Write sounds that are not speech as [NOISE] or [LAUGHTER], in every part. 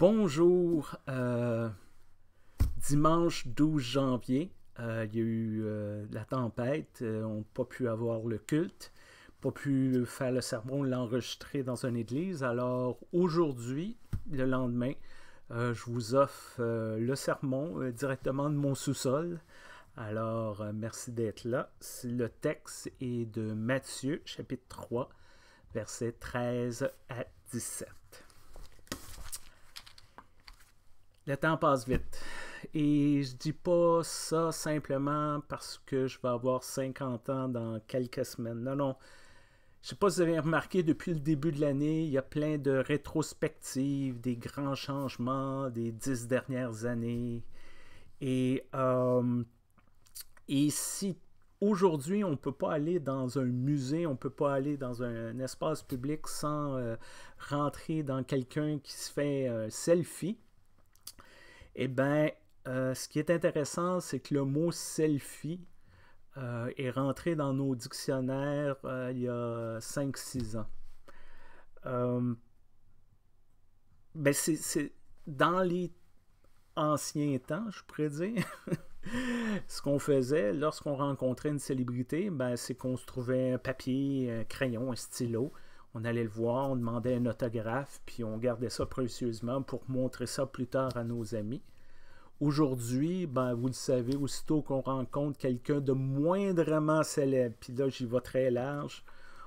Bonjour. Euh, dimanche 12 janvier, euh, il y a eu euh, la tempête. on n'a pas pu avoir le culte, pas pu faire le sermon, l'enregistrer dans une église. Alors aujourd'hui, le lendemain, je vous offre le sermon directement de mon sous-sol. Alors merci d'être là. Le texte est de Matthieu, chapitre 3, versets 13 à 17. Le temps passe vite. Et je dis pas ça simplement parce que je vais avoir 50 ans dans quelques semaines. Non, non. Je sais pas si vous avez remarqué, depuis le début de l'année, il y a plein de rétrospectives, des grands changements des dix dernières années. Et, euh, si aujourd'hui, on ne peut pas aller dans un musée, on ne peut pas aller dans un, espace public sans euh, rentrer dans quelqu'un qui se fait un euh, selfie, eh bien, euh, ce qui est intéressant, c'est que le mot selfie euh, est rentré dans nos dictionnaires euh, il y a 5-6 ans. Ben, c'est dans les anciens temps, je pourrais dire. [LAUGHS] ce qu'on faisait lorsqu'on rencontrait une célébrité, ben, c'est qu'on se trouvait un papier, un crayon, un stylo, on allait le voir, on demandait un autographe, puis on gardait ça précieusement pour montrer ça plus tard à nos amis. Aujourd'hui, ben, vous le savez, aussitôt qu'on rencontre quelqu'un de moindrement célèbre, puis là j'y vais très large,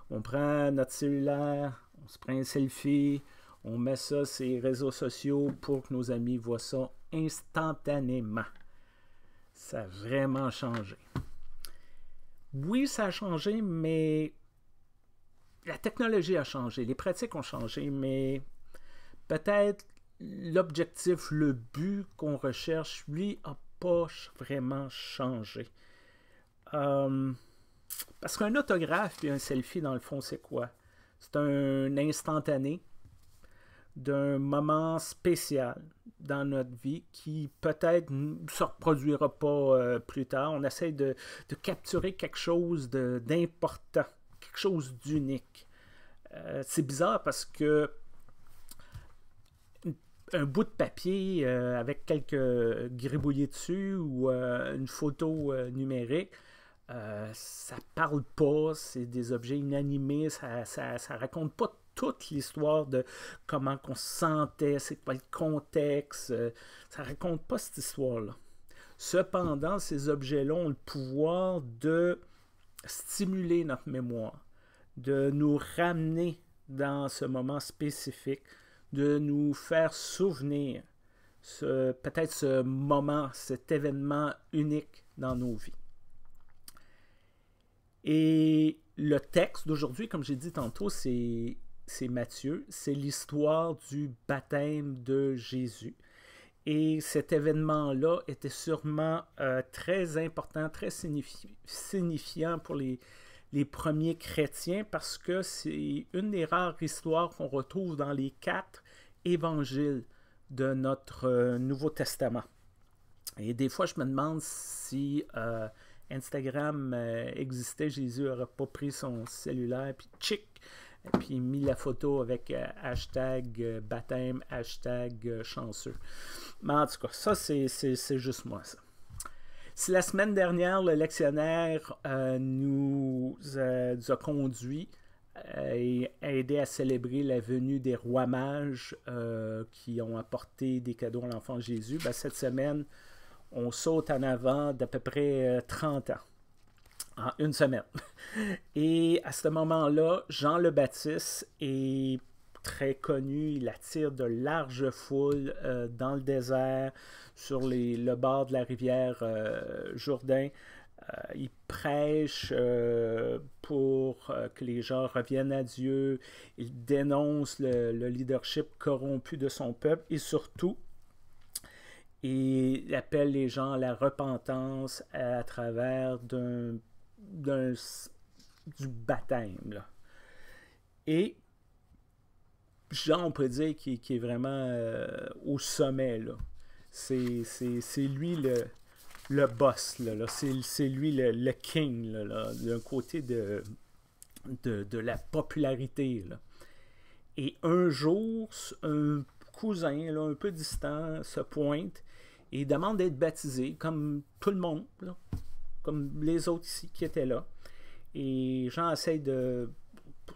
on prend notre cellulaire, on se prend un selfie, on met ça sur les réseaux sociaux pour que nos amis voient ça instantanément. Ça a vraiment changé. Oui, ça a changé, mais la technologie a changé, les pratiques ont changé, mais peut-être l'objectif, le but qu'on recherche, lui, n'a pas vraiment changé. Hum, parce qu'un autographe et un selfie, dans le fond, c'est quoi? C'est un instantané d'un moment spécial dans notre vie qui peut-être ne se reproduira pas euh, plus tard. On essaie de, de capturer quelque chose d'important chose d'unique. Euh, c'est bizarre parce que un bout de papier euh, avec quelques gribouillés dessus ou euh, une photo numérique, ça parle pas, c'est des objets inanimés, ça, ça, raconte pas toute l'histoire de comment qu'on se sentait, c'est quoi le contexte, ça raconte pas cette histoire-là. Cependant, ces objets-là ont le pouvoir de stimuler notre mémoire, de nous ramener dans ce moment spécifique, de nous faire souvenir peut-être ce moment, cet événement unique dans nos vies. Et le texte d'aujourd'hui, comme j'ai dit tantôt, c'est Matthieu, c'est l'histoire du baptême de Jésus. Et cet événement-là était sûrement euh, très important, très signifiant pour les, premiers chrétiens parce que c'est une des rares histoires qu'on retrouve dans les quatre évangiles de notre euh, Nouveau Testament. Et des fois, je me demande si euh, Instagram existait, Jésus n'aurait pas pris son cellulaire, puis tchic, puis mis la photo avec euh, hashtag euh, baptême, hashtag euh, chanceux. Mais en tout cas, ça, c'est juste moi, ça. Si la semaine dernière, le lectionnaire nous, a conduit et a aidé à célébrer la venue des rois mages qui ont apporté des cadeaux à l'enfant Jésus, ben, cette semaine, on saute en avant d'à peu près 30 ans une semaine. [LAUGHS] Et à ce moment-là, Jean le Baptiste est très connu. Il attire de larges foules euh, dans le désert, sur les, le bord de la rivière euh, Jourdain. Euh, il prêche pour que les gens reviennent à Dieu. Il dénonce le, le leadership corrompu de son peuple et surtout, il appelle les gens à la repentance à travers d'un du baptême. Et Jean, on peut dire qu'il est vraiment euh, au sommet. C'est, lui le, le boss. C'est, lui le, le king, d'un côté de, de, la popularité. Et un jour, un cousin, un peu distant, se pointe et demande d'être baptisé, comme tout le monde comme les autres ici qui étaient là. Et Jean essaie de,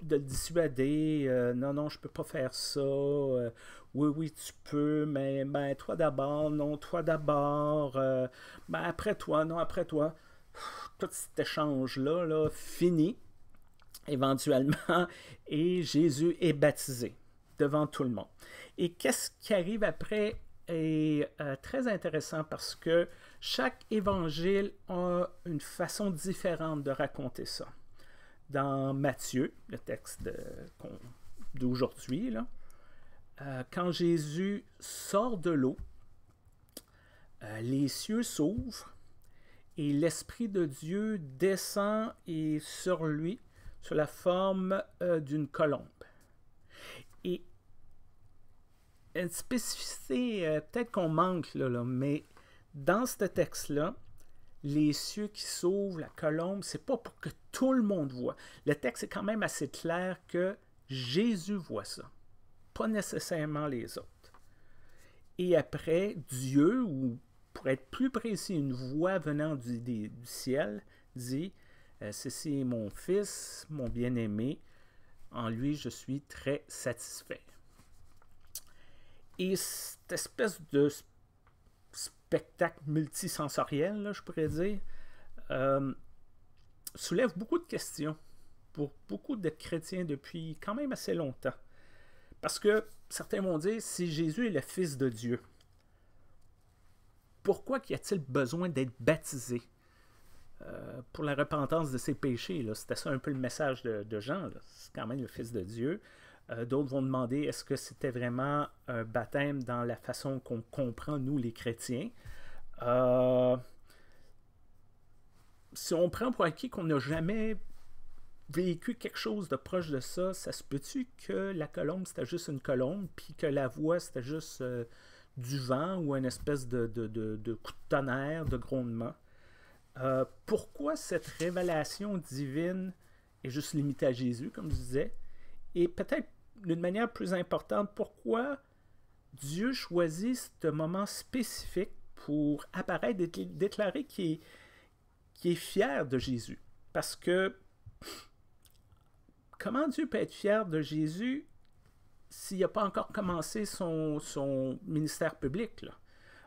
de dissuader. Euh, non, non, je peux pas faire ça. Euh, oui, oui, tu peux, mais ben, toi d'abord, non, toi d'abord. Euh, après toi, non, après toi. tout cet échange-là, là, fini, éventuellement. [LAUGHS] Et Jésus est baptisé devant tout le monde. Et qu'est-ce qui arrive après est euh, très intéressant parce que chaque évangile a une façon différente de raconter ça. Dans Matthieu, le texte euh, d'aujourd'hui, euh, quand Jésus sort de l'eau, les cieux s'ouvrent et l'Esprit de Dieu descend et sur lui sur la forme d'une colombe. Et une spécificité, euh, peut-être qu'on manque là, là, mais dans ce texte-là, les cieux qui s'ouvrent, la colombe, c'est pas pour que tout le monde voit. Le texte est quand même assez clair que Jésus voit ça, pas nécessairement les autres. Et après, Dieu, ou pour être plus précis, une voix venant du, ciel, dit, euh, Ceci est mon fils, mon bien-aimé, en lui je suis très satisfait et cette espèce de spectacle multisensoriel, je pourrais dire, euh, soulève beaucoup de questions pour beaucoup de chrétiens depuis quand même assez longtemps. Parce que certains vont dire, si Jésus est le Fils de Dieu, pourquoi y a-t-il besoin d'être baptisé euh, pour la repentance de ses péchés? C'était ça un peu le message de Jean. C'est quand même le Fils de Dieu. Euh, d'autres vont demander est-ce que c'était vraiment un baptême dans la façon qu'on comprend, nous, les chrétiens euh, Si on prend pour acquis qu'on n'a jamais vécu quelque chose de proche de ça, ça se peut-tu que la colombe, c'était juste une colombe, puis que la voix, c'était juste euh, du vent ou une espèce de, coup de tonnerre, de grondement pourquoi cette révélation divine est juste limitée à Jésus, comme je disais, et peut-être d'une manière plus importante pourquoi Dieu choisit ce moment spécifique pour apparaître, déclarer qu'il est, fier de Jésus. Parce que comment Dieu peut être fier de Jésus s'il n'a pas encore commencé son, ministère public?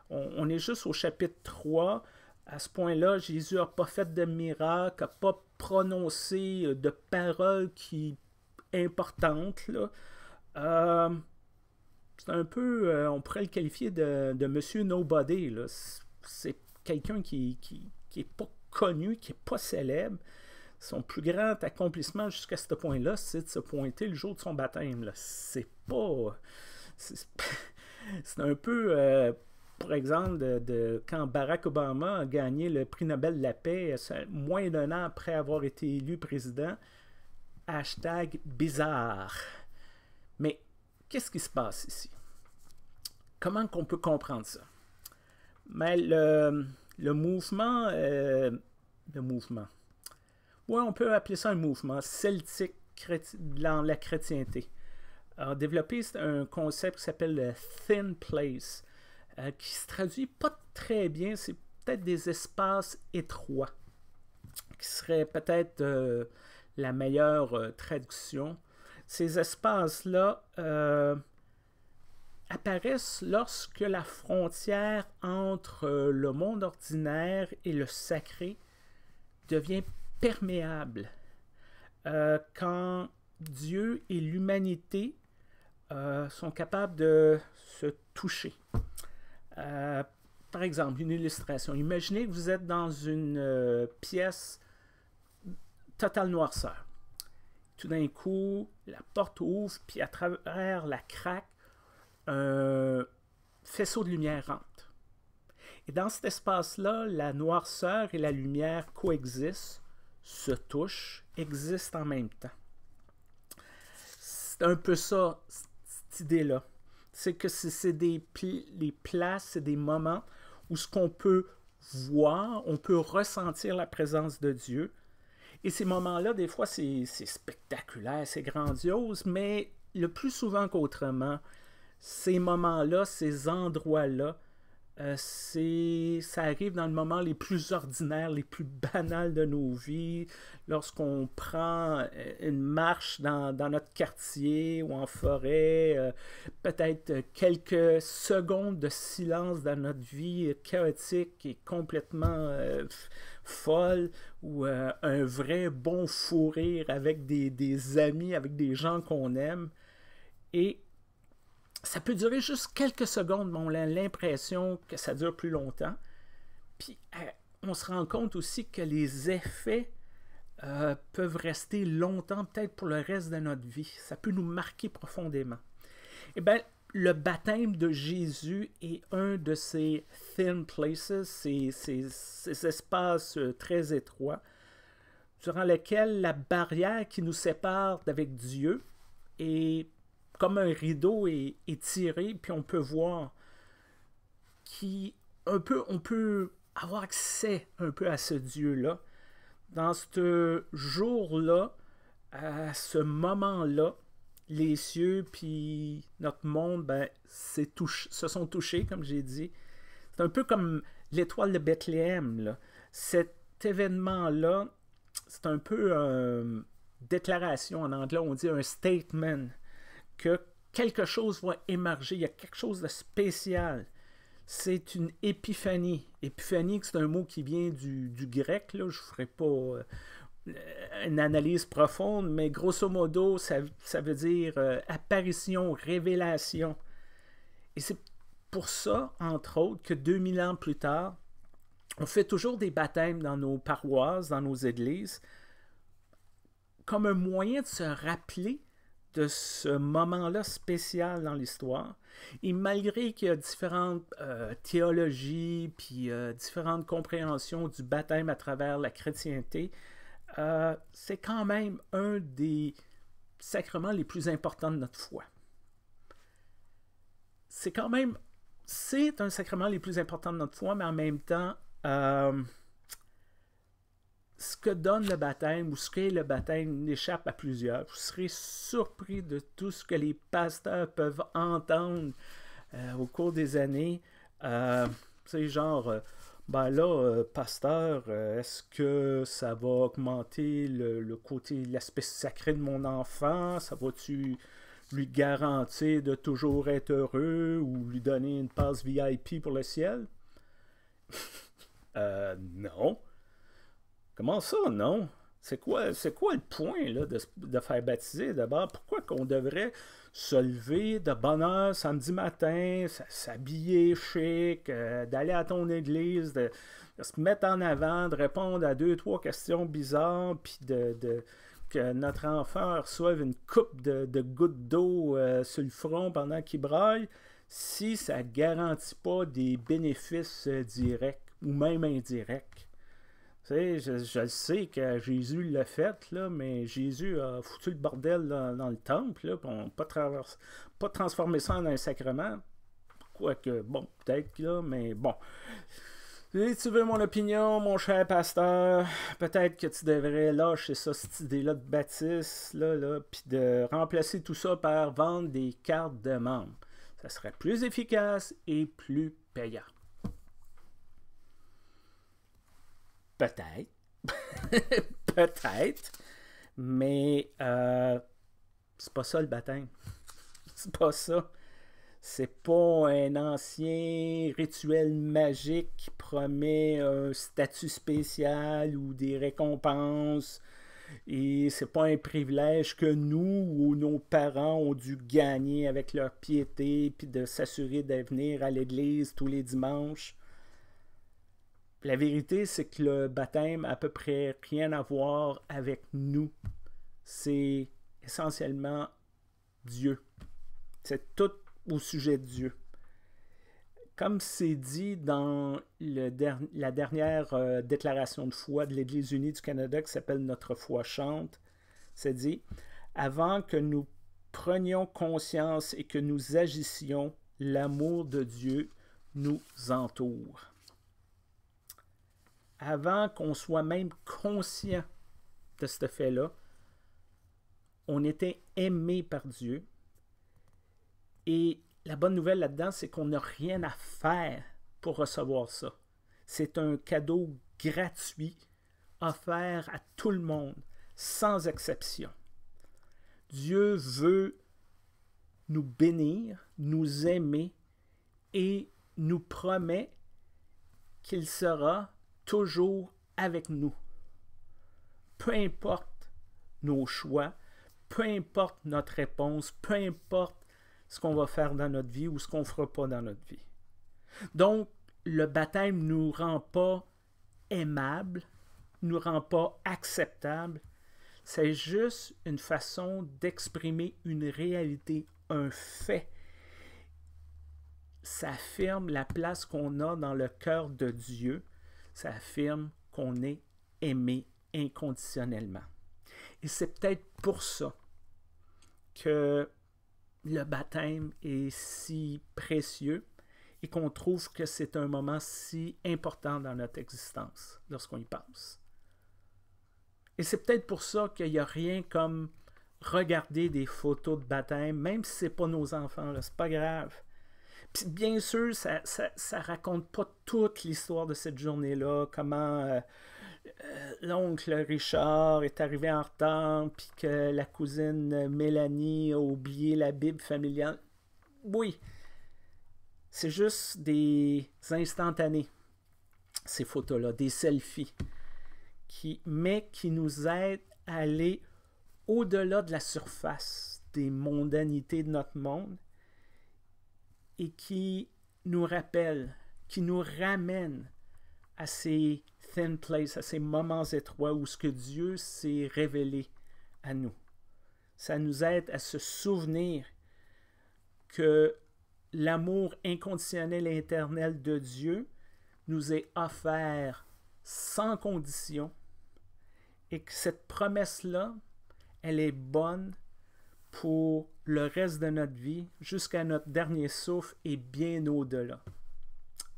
On, est juste au chapitre 3. À ce point-là, Jésus n'a pas fait de miracle, n'a pas prononcé de paroles qui importante. Euh, c'est un peu, euh, on pourrait le qualifier de, monsieur nobody. C'est quelqu'un qui n'est pas connu, qui n'est pas célèbre. Son plus grand accomplissement jusqu'à ce point-là, c'est de se pointer le jour de son baptême. là C'est pas. C'est [LAUGHS] un peu, euh, par exemple, de, de, quand Barack Obama a gagné le prix Nobel de la paix, moins d'un an après avoir été élu président hashtag bizarre. Mais qu'est-ce qui se passe ici? Comment qu'on peut comprendre ça? Mais le, mouvement, le mouvement, euh, oui, on peut appeler ça un mouvement celtique dans la chrétienté. Alors, développé un concept qui s'appelle le thin place, euh, qui se traduit pas très bien, c'est peut-être des espaces étroits, qui seraient peut-être euh, la meilleure euh, traduction. Ces espaces-là euh, apparaissent lorsque la frontière entre euh, le monde ordinaire et le sacré devient perméable. quand Dieu et l'humanité sont capables de se toucher. par exemple, une illustration. Imaginez que vous êtes dans une pièce totale noirceur. Tout d'un coup, la porte ouvre, puis à travers la craque, un faisceau de lumière rentre. Et dans cet espace-là, la noirceur et la lumière coexistent, se touchent, existent en même temps. C'est un peu ça, cette idée-là. C'est que c'est des les places, c'est des moments où ce qu'on peut voir, on peut ressentir la présence de Dieu, et ces moments-là, des fois, c'est spectaculaire, c'est grandiose, mais le plus souvent qu'autrement, ces moments-là, ces endroits-là, euh, c'est, ça arrive dans le moment les plus ordinaires, les plus banals de nos vies. Lorsqu'on prend euh, une marche dans, notre quartier ou en forêt, euh, peut-être quelques secondes de silence dans notre vie chaotique et complètement folle, ou un vrai bon fou rire avec des, des amis, avec des gens qu'on aime. Et ça peut durer juste quelques secondes, mais on a l'impression que ça dure plus longtemps. Puis euh, on se rend compte aussi que les effets euh, peuvent rester longtemps, peut-être pour le reste de notre vie. Ça peut nous marquer profondément. Eh bien, le baptême de Jésus est un de ces thin places, ces, espaces euh, très étroits, durant lesquels la barrière qui nous sépare avec Dieu est comme un rideau est, tiré, puis on peut voir qui un peu on peut avoir accès un peu à ce Dieu-là. Dans ce jour-là, à ce moment-là, les cieux puis notre monde ben, se sont touchés, comme j'ai dit. C'est un peu comme l'étoile de Bethléem. Cet événement-là, c'est un peu une euh, déclaration en anglais, on dit un statement que quelque chose va émerger, il y a quelque chose de spécial. C'est une épiphanie. Épiphanie, c'est un mot qui vient du, grec. Là. Je ne ferai pas euh, une analyse profonde, mais grosso modo, ça, veut dire euh, apparition, révélation. Et c'est pour ça, entre autres, que 2000 ans plus tard, on fait toujours des baptêmes dans nos paroisses, dans nos églises, comme un moyen de se rappeler de ce moment-là spécial dans l'histoire. Et malgré qu'il y a différentes euh, théologies, puis euh, différentes compréhensions du baptême à travers la chrétienté, euh, c'est quand même un des sacrements les plus importants de notre foi. C'est quand même, c'est un sacrement les plus importants de notre foi, mais en même temps, ce que donne le baptême ou ce qu'est le baptême n'échappe à plusieurs. Vous serez surpris de tout ce que les pasteurs peuvent entendre euh, au cours des années. Euh, c'est genre, euh, ben là, pasteur, est-ce que ça va augmenter le, côté, l'aspect sacré de mon enfant? Ça va-tu lui garantir de toujours être heureux ou lui donner une passe VIP pour le ciel? [LAUGHS] non Comment ça, non? C'est quoi, c'est quoi le point là, de, faire baptiser d'abord? Pourquoi qu'on devrait se lever de bonne heure samedi matin, s'habiller chic, euh, d'aller à ton église, de, se mettre en avant, de répondre à deux, trois questions bizarres, puis de, que notre enfant reçoive une coupe de, gouttes d'eau euh, sur le front pendant qu'il braille, si ça ne garantit pas des bénéfices euh, directs ou même indirects je, sais que Jésus l'a fait, là, mais Jésus a foutu le bordel dans le temple, là, on pas, pas transformer ça en un sacrement. Quoique, bon, peut-être, là, mais bon. Si tu veux mon opinion, mon cher pasteur, peut-être que tu devrais lâcher ça, cette idée-là de bâtisse, là, là, puis de remplacer tout ça par vendre des cartes de membres. Ça serait plus efficace et plus payant. Peut-être. [LAUGHS] Peut-être. Mais euh, c'est pas ça le baptême. [LAUGHS] C'est pas ça. C'est pas un ancien rituel magique qui promet un statut spécial ou des récompenses. Et c'est pas un privilège que nous ou nos parents ont dû gagner avec leur piété, puis de s'assurer venir à l'église tous les dimanches. La vérité, c'est que le baptême n'a à peu près rien à voir avec nous. C'est essentiellement Dieu. C'est tout au sujet de Dieu. Comme c'est dit dans la dernière euh, déclaration de foi de l'Église unie du Canada qui s'appelle Notre foi chante, c'est dit, avant que nous prenions conscience et que nous agissions, l'amour de Dieu nous entoure avant qu'on soit même conscient de ce fait-là, on était aimé par Dieu. Et la bonne nouvelle là-dedans, c'est qu'on n'a rien à faire pour recevoir ça. C'est un cadeau gratuit offert à tout le monde, sans exception. Dieu veut nous bénir, nous aimer et nous promet qu'il sera toujours avec nous. Peu importe nos choix, peu importe notre réponse, peu importe ce qu'on va faire dans notre vie ou ce qu'on ne fera pas dans notre vie. Donc, le baptême ne nous rend pas aimables, ne nous rend pas acceptables. C'est juste une façon d'exprimer une réalité, un fait. Ça affirme la place qu'on a dans le cœur de Dieu ça affirme qu'on est aimé inconditionnellement. Et c'est peut-être pour ça que le baptême est si précieux et qu'on trouve que c'est un moment si important dans notre existence lorsqu'on y pense. Et c'est peut-être pour ça qu'il n'y a rien comme regarder des photos de baptême, même si ce n'est pas nos enfants, c'est pas grave bien sûr, ça, ça, raconte pas toute l'histoire de cette journée-là, comment euh, euh, l'oncle Richard est arrivé en retard, puis que la cousine Mélanie a oublié la Bible familiale. Oui, c'est juste des instantanés, ces photos-là, des selfies, qui, mais qui nous aident à aller au-delà de la surface des mondanités de notre monde et qui nous rappelle, qui nous ramène à ces thin places, à ces moments étroits où ce que Dieu s'est révélé à nous. Ça nous aide à se souvenir que l'amour inconditionnel et éternel de Dieu nous est offert sans condition et que cette promesse-là, elle est bonne, pour le reste de notre vie, jusqu'à notre dernier souffle et bien au-delà.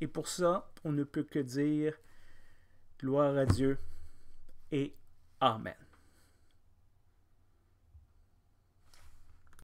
Et pour ça, on ne peut que dire gloire à Dieu et Amen.